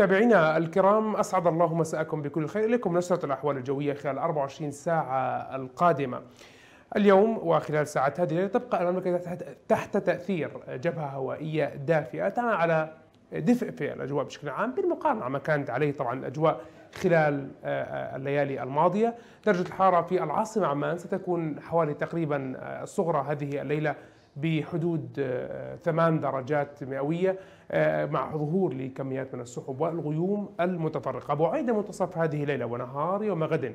متابعينا الكرام اسعد الله مساءكم بكل خير اليكم نشره الاحوال الجويه خلال 24 ساعه القادمه. اليوم وخلال ساعات هذه الليله تبقى المملكه تحت تاثير جبهه هوائيه دافئه تعمل على دفء في الاجواء بشكل عام بالمقارنه ما كانت عليه طبعا الاجواء خلال آه، الليالي الماضيه، درجه الحراره في العاصمه عمان ستكون حوالي تقريبا آه، الصغرى هذه الليله بحدود آه، ثمان درجات مئوية آه، مع ظهور لكميات من السحب والغيوم المتفرقة بعيد منتصف هذه الليلة ونهار يوم غد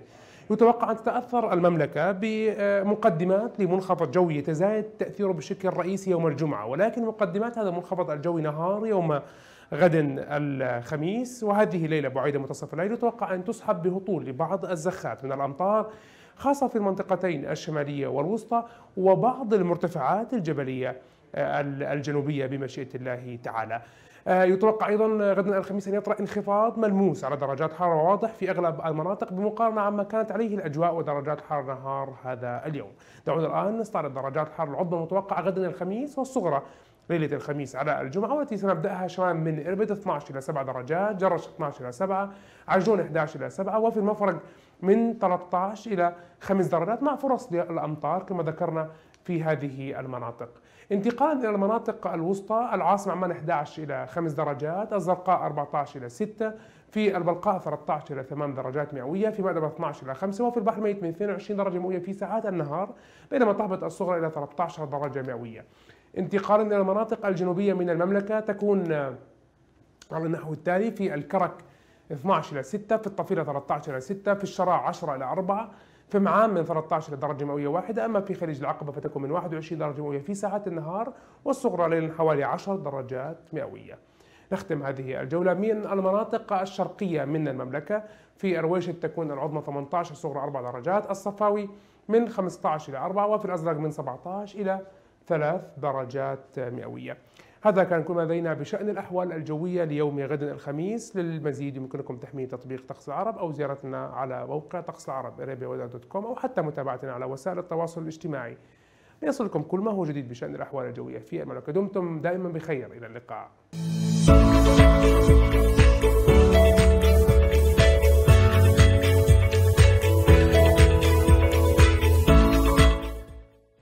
يتوقع أن تتأثر المملكة بمقدمات لمنخفض جوي يتزايد تأثيره بشكل رئيسي يوم الجمعة ولكن مقدمات هذا المنخفض الجوي نهار يوم غد الخميس وهذه الليلة بعيدة منتصف الليل يتوقع أن تسحب بهطول لبعض الزخات من الأمطار خاصة في المنطقتين الشمالية والوسطى وبعض المرتفعات الجبلية آه، الجنوبية بمشيئة الله تعالى آه، يتوقع ايضا غدا الخميس ان يطرا انخفاض ملموس على درجات حراره واضح في اغلب المناطق بمقارنه عما كانت عليه الاجواء ودرجات حراره نهار هذا اليوم. دعونا الان نستعرض درجات الحرارة العظمى المتوقعه غدا الخميس والصغرى ليلة الخميس على الجمعة والتي سنبدأها شمال من إربد 12 إلى 7 درجات جرش 12 إلى 7 عجلون 11 إلى 7 وفي المفرق من 13 إلى 5 درجات مع فرص للأمطار كما ذكرنا في هذه المناطق انتقالا إلى المناطق الوسطى العاصمة عمان 11 إلى 5 درجات الزرقاء 14 إلى 6 في البلقاء 13 إلى 8 درجات مئوية في مأدبة 12 إلى 5 وفي البحر الميت من 22 درجة مئوية في ساعات النهار بينما تهبط الصغرى إلى 13 درجة مئوية انتقالا إلى المناطق الجنوبية من المملكة تكون آه، على النحو التالي في الكرك 12 إلى 6 في الطفيلة 13 إلى 6 في الشراع 10 إلى 4 في معام من 13 درجة مئوية واحدة أما في خليج العقبة فتكون من 21 درجة مئوية في ساعات النهار والصغرى ليلا حوالي 10 درجات مئوية نختم هذه الجولة من المناطق الشرقية من المملكة في أرويش تكون العظمى 18 الصغرى 4 درجات الصفاوي من 15 إلى 4 وفي الأزرق من 17 إلى ثلاث درجات مئوية هذا كان كل ما لدينا بشأن الأحوال الجوية ليوم غد الخميس للمزيد يمكنكم تحميل تطبيق طقس العرب أو زيارتنا على موقع طقس العرب دوت كوم أو حتى متابعتنا على وسائل التواصل الاجتماعي ليصلكم كل ما هو جديد بشأن الأحوال الجوية في المملكة دمتم دائما بخير إلى اللقاء